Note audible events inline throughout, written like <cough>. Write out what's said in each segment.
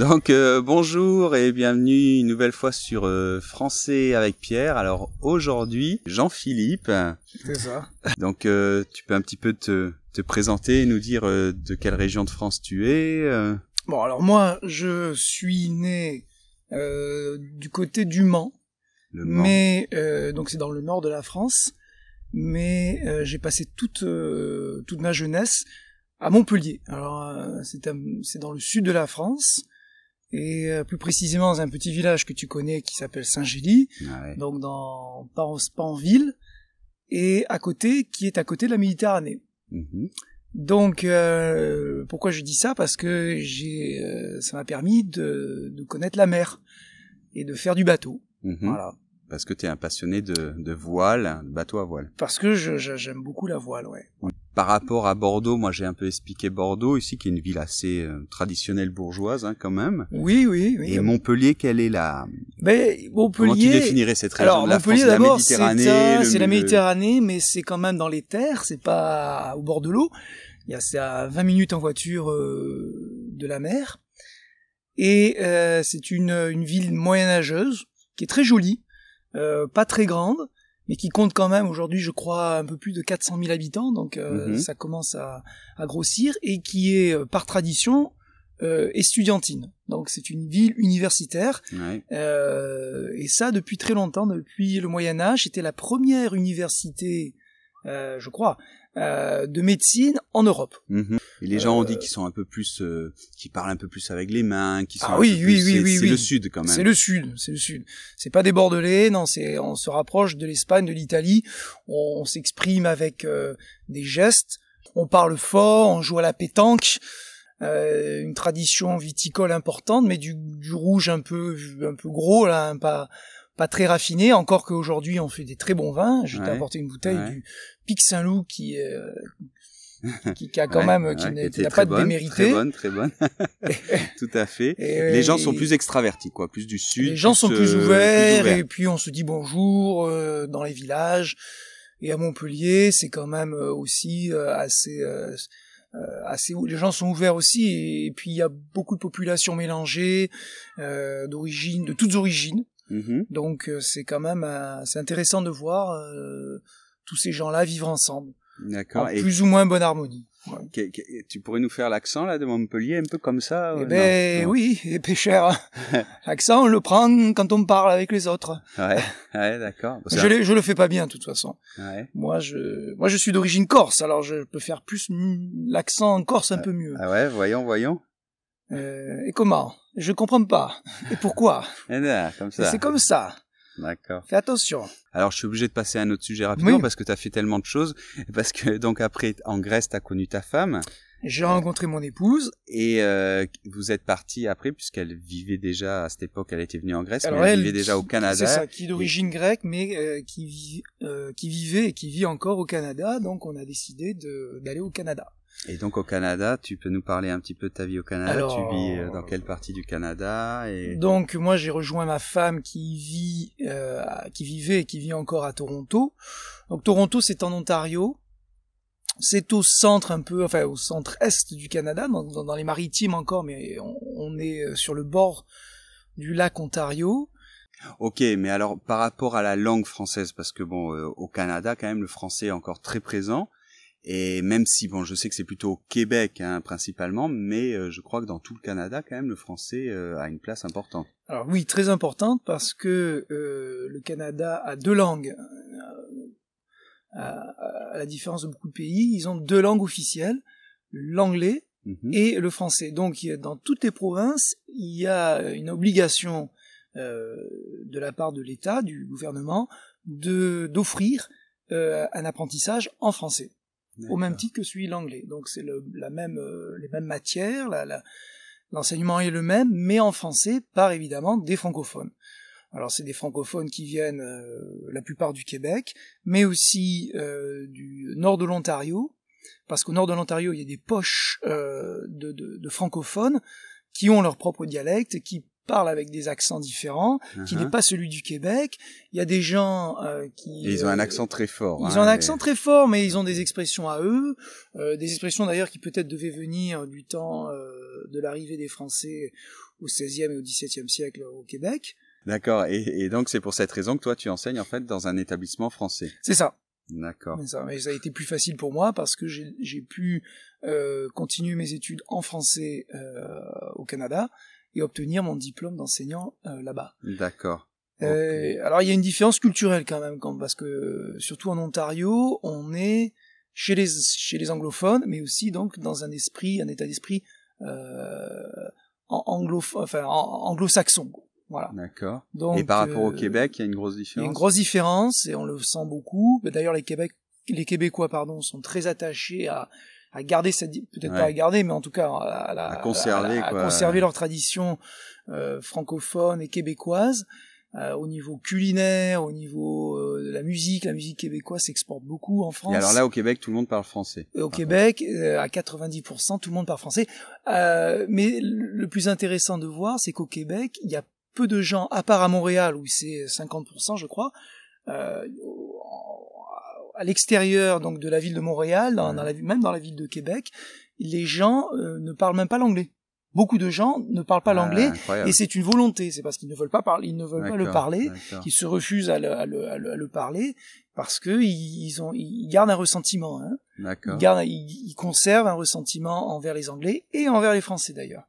Donc euh, bonjour et bienvenue une nouvelle fois sur euh, Français avec Pierre. Alors aujourd'hui, Jean-Philippe. C'est ça. <laughs> Donc euh, tu peux un petit peu te, présenter et nous dire de quelle région de France tu es. Bon alors moi, je suis né du côté du Mans. Le Mans. Mais donc c'est dans le nord de la France. Mais j'ai passé toute toute ma jeunesse à Montpellier. Alors c'est dans le sud de la France et euh, plus précisément dans un petit village que tu connais qui s'appelle Saint-Gély, ah donc dans pas en, ville, et à côté qui est à côté de la Méditerranée. Mhm. Donc euh, pourquoi je dis ça Parce que j'ai, euh, ça m'a permis de, connaître la mer et de faire du bateau. Mhm. Voilà. Parce que tu es un passionné de, voile, de bateau à voile. Parce que j'aime beaucoup la voile, ouais par rapport à Bordeaux, moi j'ai un peu expliqué Bordeaux ici, qui est une ville assez euh, traditionnelle bourgeoise hein, quand même. Oui, oui, oui. Et Montpellier, quelle est la Ben, Montpellier. Comment tu définirais cette région la Montpellier, d'abord, c'est la Méditerranée, mais c'est quand même dans les terres, c'est pas au bord de l'eau. Il y a c'est à 20 minutes en voiture euh, de la mer. Et euh, c'est une, une ville moyenâgeuse qui est très jolie, pas très grande mais qui compte quand même aujourd'hui, je crois, un peu plus de 400 000 habitants, donc euh, mhm. ça commence à, grossir, et qui est, euh, par tradition, euh, estudiantine. Donc c'est une ville universitaire, euh, et ça depuis très longtemps, depuis le Moyen Âge, c'était la première université, je crois, euh, de médecine en Europe. Mm-hmm. Et les gens ont dit euh, qu'ils sont un peu plus, euh, qui parlent un peu plus avec les mains, qui ah sont ah, un oui, oui, oui, oui, c'est le sud quand même. C'est le sud, c'est le sud. C'est pas des Bordelais, non, c'est on se rapproche de l'Espagne, de l'Italie. On, s'exprime avec des gestes, on parle fort, on joue à la pétanque. Euh, une tradition viticole importante, mais du, rouge un peu un peu gros là, hein, pas pas très raffiné, encore qu'aujourd'hui on fait des très bons vins. Je t'ai apporté une bouteille du Pic Saint-Loup qui, euh, qui, qui, a <laughs> quand même, qui n'a pas de démérité. Très bonne, très bonne. <laughs> Tout à fait. les gens sont plus extravertis, quoi, plus du sud. Les gens sont euh, plus, ouverts, et puis on se dit bonjour euh, dans les villages. Et à Montpellier, c'est quand même aussi assez. Euh, assez les gens sont ouverts aussi et, puis il y a beaucoup de populations mélangées euh, d'origine de toutes origines Mm-hmm. Donc euh, c'est quand même euh, c'est intéressant de voir euh, tous ces gens-là vivre ensemble. D'accord. En plus ou moins bonne harmonie. tu pourrais nous faire l'accent là de Montpellier un peu comme ça Eh ben oui, et eh pêcheur. Ben, <laughs> l'accent, on le prend quand on parle avec les autres. Ouais, d'accord. je, je le fais pas bien de toute façon. Moi je moi je suis d'origine corse, alors je peux faire plus l'accent en corse un ah, peu mieux. Ah ouais, voyons, voyons. Euh, et comment Je ne comprends pas. Et pourquoi <laughs> eh C'est comme ça. D'accord. Fais attention. Alors, je suis obligé de passer à un autre sujet rapidement parce que tu as fait tellement de choses. Parce que, donc, après, en Grèce, tu as connu ta femme. J'ai rencontré mon épouse. Et euh, vous êtes parti après, puisqu'elle vivait déjà, à cette époque, elle était venue en Grèce, mais elle, vivait déjà au Canada. C'est ça, qui est d'origine grecque, mais euh, qui, qui vivait et qui vit encore au Canada. Donc, on a décidé d'aller au Canada. Et donc au Canada, tu peux nous parler un petit peu de ta vie au Canada. tu vis euh, dans quelle partie du Canada Donc moi j'ai rejoint ma femme qui vit, euh, qui vivait et qui vit encore à Toronto. Donc Toronto c'est en Ontario. C'est au centre un peu, enfin au centre-est du Canada, dans, les maritimes encore, mais on, est euh, sur le bord du lac Ontario. Ok, mais alors par rapport à la langue française, parce que bon, au Canada quand même le français est encore très présent. Et même si, bon, je sais que c'est plutôt au Québec hein, principalement, mais euh, je crois que dans tout le Canada, quand même, le français euh, a une place importante. Alors oui, très importante parce que euh, le Canada a deux langues. Euh, à, à, la différence de beaucoup de pays, ils ont deux langues officielles, l'anglais mhm. et le français. Donc dans toutes les provinces, il y a une obligation de la part de l'État, du gouvernement, de d'offrir un apprentissage en français au même titre que celui l'anglais. Donc c'est la même, euh, les mêmes matières, l'enseignement est le même, mais en français par évidemment des francophones. Alors c'est des francophones qui viennent euh, la plupart du Québec, mais aussi euh, du nord de l'Ontario, parce qu'au nord de l'Ontario il y a des poches de, de francophones qui ont leur propre dialecte, qui parlent avec des accents différents, qui n'est uh-huh. pas celui du Québec. Il y a des gens euh, qui... ils ont un accent très fort. Ils hein, ont un accent très fort, mais ils ont des expressions à eux, euh, des expressions d'ailleurs qui peut-être devaient venir du temps euh, de l'arrivée des Français au XVIe et au XVIIe siècle au Québec. D'accord. Et, donc c'est pour cette raison que toi tu enseignes en fait dans un établissement français. C'est ça. D'accord. mais ça a été plus facile pour moi parce que j'ai pu continuer mes études en français au Canada et obtenir mon diplôme d'enseignant euh, là-bas. D'accord. Euh, alors il y a une différence culturelle quand même, quand, parce que surtout en Ontario, on est chez les chez les anglophones, mais aussi donc dans un esprit, un état d'esprit euh, anglo, enfin, anglo-saxon. Voilà. D'accord. Et par rapport au euh, Québec, il y a une grosse différence. Il y a une grosse différence et on le sent beaucoup. D'ailleurs, les les Québécois, pardon, sont très attachés à à garder peut-être pas à garder mais en tout cas à, à, à conserver à, conserver leur tradition euh, francophone et québécoise euh, au niveau culinaire au niveau euh, de la musique la musique québécoise s'exporte beaucoup en France et alors là au Québec tout le monde parle français et au Québec à 90% tout le monde parle français mais le plus intéressant de voir c'est qu'au Québec il y a peu de gens à part à Montréal où c'est 50% je crois euh, à l'extérieur donc de la ville de Montréal, dans, même dans la ville de Québec, les gens euh, ne parlent même pas l'anglais. Beaucoup de gens ne parlent pas ah, l'anglais et c'est une volonté. C'est parce qu'ils ne veulent pas parler, ils ne veulent pas le parler, ils qu'ils se refusent à le, parler parce que ils, ont, ils gardent un ressentiment. Hein. Ils, gardent, conservent un ressentiment envers les Anglais et envers les Français d'ailleurs.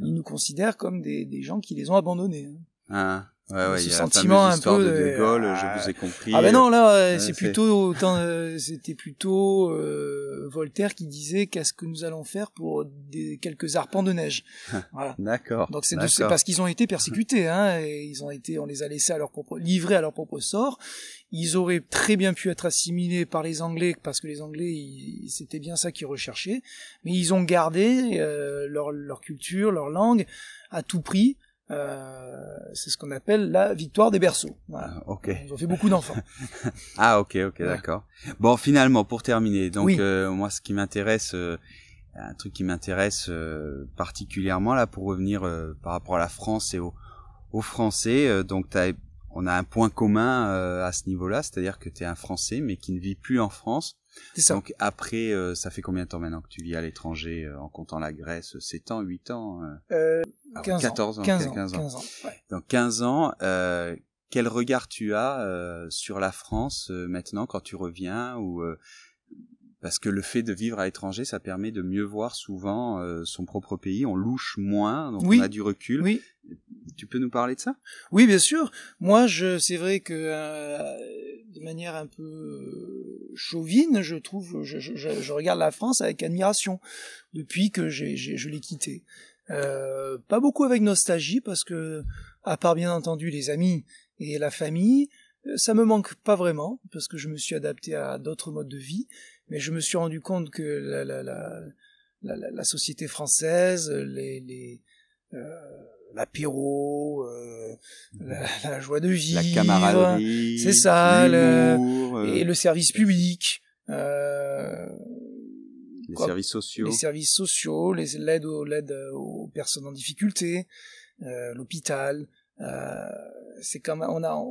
Ils nous considèrent comme des, gens qui les ont abandonnés. Hein. Ah. Ouais, sentiment un peu de, ah. je vous compris. Ah ben non, là, euh, euh, c'est plutôt euh, c'était plutôt Voltaire qui disait qu'est-ce que nous allons faire pour des, quelques arpents de neige. Ah, voilà. D'accord. Donc c'est parce qu'ils ont été persécutés, hein, et ils ont été, on les a laissés à leur propre, livrés à leur propre sort. Ils auraient très bien pu être assimilés par les Anglais parce que les Anglais, c'était bien ça qu'ils recherchaient, mais ils ont gardé leur, leur culture, leur langue à tout prix euh, c'est ce qu'on appelle la victoire des berceaux. Voilà. Ah, Ils fait beaucoup d'enfants. <laughs> ah ok ok d'accord. Bon finalement pour terminer donc euh, moi ce qui m'intéresse euh, un truc qui m'intéresse particulièrement là pour revenir par rapport à la France et aux, Français donc on a un point commun à ce niveau-là c'est-à-dire que tu es un Français mais qui ne vit plus en France ça. Donc après, euh, ça fait combien de temps maintenant que tu vis à l'étranger, euh, en comptant la Grèce 7 ans, 8 ans euh... 14 euh, ah ans, 15 ans. donc 15 ans ans, quel regard tu as sur la France maintenant quand tu reviens ou parce que le fait de vivre à l'étranger, ça permet de mieux voir souvent son propre pays. On louche moins, donc on a du recul. Oui. Tu peux nous parler de ça Oui, bien sûr. Moi, je, c'est vrai que de manière un peu chauvine, je trouve, je, regarde la France avec admiration depuis que j'ai, je l'ai quittée. Euh, pas beaucoup avec nostalgie parce que, à part bien entendu les amis et la famille, euh, ça me manque pas vraiment parce que je me suis adapté à d'autres modes de vie, mais je me suis rendu compte que la, la, société française, les, les euh, euh, la mm. la, joie de vivre, la camaraderie, c'est ça, le, euh. et le service public. Euh, les services sociaux, les services sociaux, l'aide aux, personnes en difficulté, euh, l'hôpital. c'est comme on a,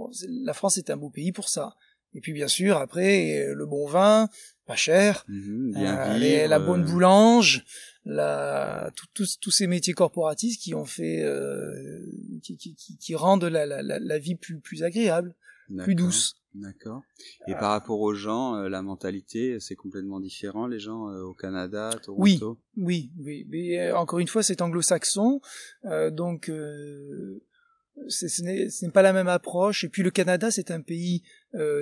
la France est un beau pays pour ça. Et puis bien sûr après le bon vin, pas cher, mhm, la bonne boulange, la, tous ces métiers corporatistes qui ont fait, euh, qui, qui, qui, rendent la, la, la, vie plus, plus agréable, plus douce. D'accord. Et euh. par rapport aux gens, euh, la mentalité, c'est complètement différent. Les gens au Canada, Toronto. Oui, oui, oui. Mais encore une fois, c'est anglo-saxon, donc ce n'est pas la même approche. Et puis le Canada, c'est un pays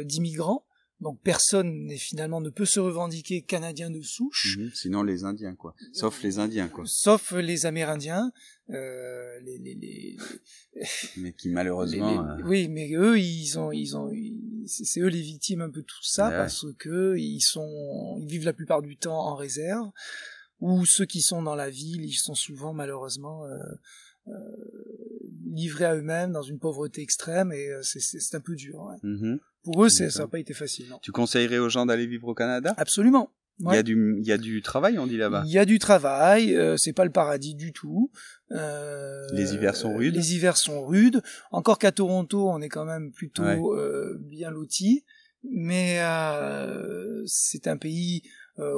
d'immigrants. Donc personne finalement ne peut se revendiquer canadien de souche. Mhm, sinon les Indiens quoi. Sauf les Indiens quoi. Sauf les Amérindiens. Euh, mais qui malheureusement. Euh, oui, mais eux ils ont ils ont c'est eux les victimes un peu de tout ça parce que ils sont ils vivent la plupart du temps en réserve ou ceux qui sont dans la ville ils sont souvent malheureusement euh, livrés à eux-mêmes dans une pauvreté extrême et c'est un peu dur. Ouais. Mhm. Pour eux, ça n'a euh, pas été facile. Tu conseillerais aux gens d'aller vivre au Canada Absolument. Il, y a du, il y a du travail, on dit là-bas. Il y a du travail, euh, c'est pas le paradis du tout. Euh, les hivers sont rudes. Les hivers sont rudes. Encore qu'à Toronto, on est quand même plutôt euh, bien loti, mais euh, c'est un pays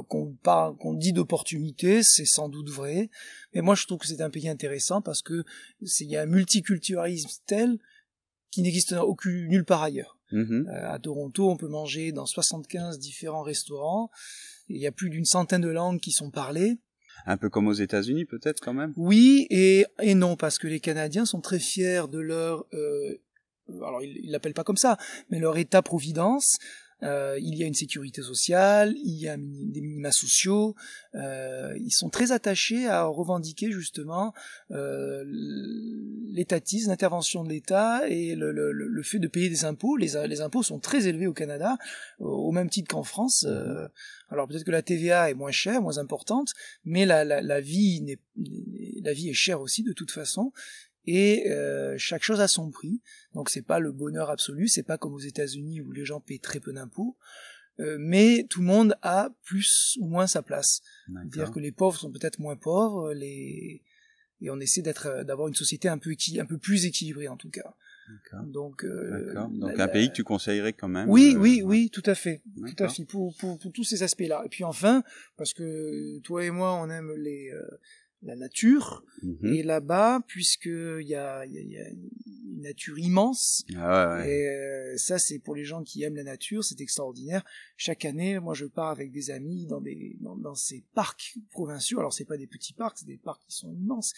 qu'on parle, qu'on dit d'opportunité, c'est sans doute vrai. Mais moi, je trouve que c'est un pays intéressant parce que il y a un multiculturalisme tel qui n'existe aucune nulle part ailleurs. Mm-hmm. Euh, à Toronto, on peut manger dans 75 différents restaurants. Il y a plus d'une centaine de langues qui sont parlées. Un peu comme aux États-Unis, peut-être quand même. Oui et, et non, parce que les Canadiens sont très fiers de leur. Euh, alors, ils l'appellent pas comme ça, mais leur État-providence. Euh, il y a une sécurité sociale, il y a des minima sociaux. Euh, ils sont très attachés à revendiquer justement euh, l'étatisme, l'intervention de l'État et le, le, le, fait de payer des impôts. Les, impôts sont très élevés au Canada, au même titre qu'en France. Mmh. Euh, alors peut-être que la TVA est moins chère, moins importante, mais la, vie la vie est chère aussi de toute façon et euh, chaque chose a son prix. Donc c'est pas le bonheur absolu, c'est pas comme aux États-Unis où les gens paient très peu d'impôts, euh, mais tout le monde a plus ou moins sa place. C'est-à-dire que les pauvres sont peut-être moins pauvres, les et on essaie d'être euh, d'avoir une société un peu plus équilibrée en tout cas. Donc, Donc un pays que tu conseillerais quand même. Oui, oui, oui, tout à fait, tout à fait, pour tous ces aspects-là. Et puis enfin, parce que toi et moi, on aime les, la nature. Mhm. Et là-bas, puisqu'il y a, une nature immense, ah et euh, ça c'est pour les gens qui aiment la nature, c'est extraordinaire. Chaque année, moi je pars avec des amis dans, des, dans, ces parcs provinciaux. Alors c'est pas des petits parcs, c'est des parcs qui sont immenses,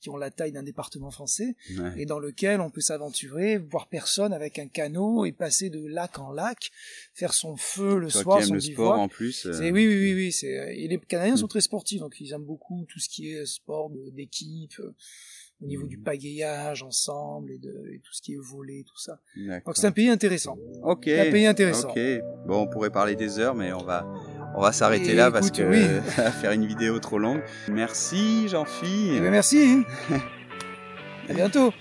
qui ont la taille d'un département français, et dans lequel on peut s'aventurer, voir personne avec un canot et passer de lac en lac, faire son feu le soir, son le sport en plus. Euh. Oui, oui, oui, oui. Euh, et les Canadiens sont très sportifs, donc ils aiment beaucoup tout ce qui est sport d'équipe, euh, au niveau du mmh. pagayage ensemble et, de, tout ce qui est volé, tout ça. Donc c'est un pays intéressant. Ok. Un pays intéressant. Ok. Bon, on pourrait parler des heures, mais on va. On va s'arrêter eh, là parce que <laughs> faire une vidéo trop longue. Merci, Jean-Phi. Eh ben, merci. <laughs> à bientôt.